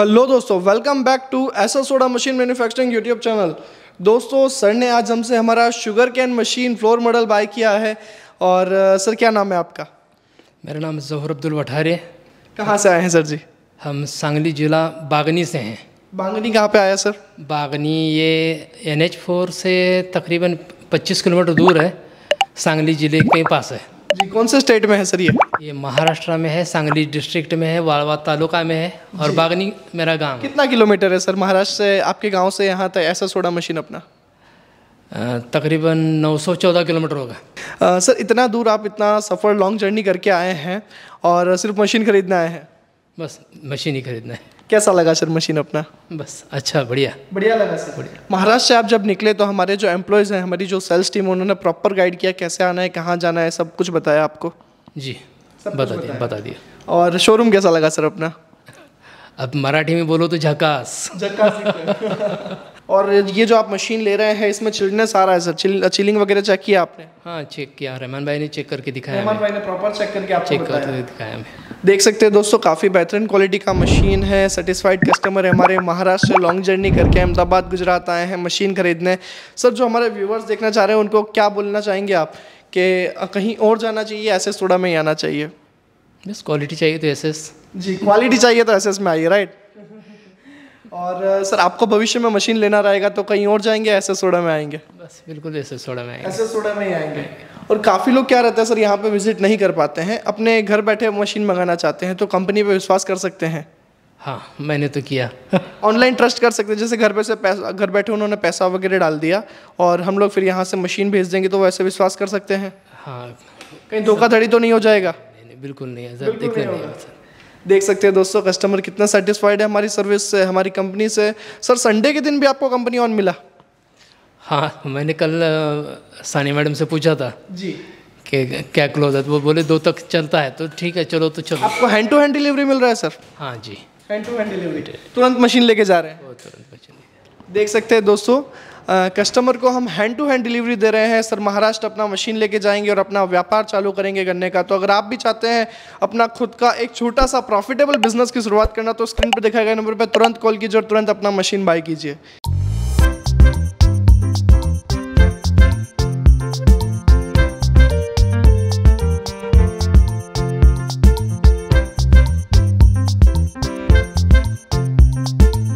Hello दोस्तों welcome back to ऐसा soda machine manufacturing YouTube channel दोस्तों सर ने आज हमसे हमारा sugarcane machine floor model buy किया है और सर क्या नाम है आपका मेरा नाम जहर अब्दुल वठारे कहाँ से आए हैं सर जी हम सांगली जिला बागनी से हैं बागनी कहाँ पे आया सर बागनी ये एन एच फोर से तकरीबन पच्चीस किलोमीटर दूर है सांगली ज़िले के पास है जी कौन से स्टेट में है सर ये ये महाराष्ट्र में है सांगली डिस्ट्रिक्ट में है वालवा तालुका में है और बागनी मेरा गांव कितना किलोमीटर है सर महाराष्ट्र से आपके गांव से यहाँ तक ऐसा सोडा मशीन अपना तकरीबन 914 किलोमीटर होगा सर इतना दूर आप इतना सफ़र लॉन्ग जर्नी करके आए हैं और सिर्फ मशीन खरीदना आए हैं बस मशीन ही खरीदना है कैसा लगा सर मशीन अपना बस अच्छा बढ़िया बढ़िया लगा सर बढ़िया महाराष्ट्र से आप जब निकले तो हमारे जो एम्प्लॉयज़ हैं हमारी जो सेल्स टीम उन्होंने प्रॉपर गाइड किया कैसे आना है कहाँ जाना है सब कुछ बताया आपको जी बता दिया बता दिया और शोरूम कैसा लगा सर अपना अब मराठी में बोलो तो झकास और ये जो आप मशीन ले रहे हैं इसमें चिल्डनेस आ रहा है सर चिलिंग uh, वगैरह चेक किया आपने हाँ चेक किया रहमान भाई ने चेक करके दिखाया रहमान भाई ने प्रॉपर चेक करके आप चेक करके दिखाया हमें देख सकते हैं दोस्तों काफ़ी बेहतरीन क्वालिटी का मशीन है सेटिस्फाइड कस्टमर है हमारे महाराष्ट्र लॉन्ग जर्नी करके अहमदाबाद गुजरात आए हैं मशीन खरीदने सर जो हमारे व्यूवर्स देखना चाह रहे हैं उनको क्या बोलना चाहेंगे आप कि कहीं और जाना चाहिए ऐसे थोड़ा में ही आना चाहिए बस क्वालिटी चाहिए तो एस एस जी क्वालिटी चाहिए तो एस में आइए राइट और सर uh, आपको भविष्य में मशीन लेना रहेगा तो कहीं और जाएंगे एस एस सोडा में आएंगे बस बिल्कुल एस एस सोडा में आएंगे एस एस सोडा में ही आएंगे हाँ। और काफ़ी लोग क्या रहता है सर यहाँ पे विजिट नहीं कर पाते हैं अपने घर बैठे मशीन मंगाना चाहते हैं तो कंपनी पे विश्वास कर सकते हैं हाँ मैंने तो किया ऑनलाइन ट्रस्ट कर सकते हैं जैसे घर पे से पैसा घर बैठे उन्होंने पैसा वगैरह डाल दिया और हम लोग फिर यहाँ से मशीन भेज देंगे तो वैसे विश्वास कर सकते हैं हाँ कहीं धोखाधड़ी तो नहीं हो जाएगा बिल्कुल नहीं है सर बिल्कुल नहीं होगा सर देख सकते हैं दोस्तों कस्टमर कितना सेटिस्फाइड है हमारी सर्विस से हमारी कंपनी से सर संडे के दिन भी आपको कंपनी ऑन मिला हाँ मैंने कल सानी मैडम से पूछा था जी कि क्या क्लोज है तो वो बोले दो तक चलता है तो ठीक है चलो तो चलो आपको हैंड टू हैंड डिलीवरी मिल रहा है सर हाँ जी हैंड टू हैंड डिलीवरी तुरंत मशीन लेके जा रहे हैं तुरंत मशीन देख सकते हैं दोस्तों कस्टमर को हम हैंड टू हैंड डिलीवरी दे रहे हैं सर महाराष्ट्र अपना मशीन लेके जाएंगे और अपना व्यापार चालू करेंगे गन्ने का तो अगर आप भी चाहते हैं अपना खुद का एक छोटा सा प्रॉफिटेबल बिजनेस की शुरुआत करना तो स्क्रीन पर दिखाए गए नंबर पर तुरंत कॉल कीजिए और तुरंत अपना मशीन बाई कीजिए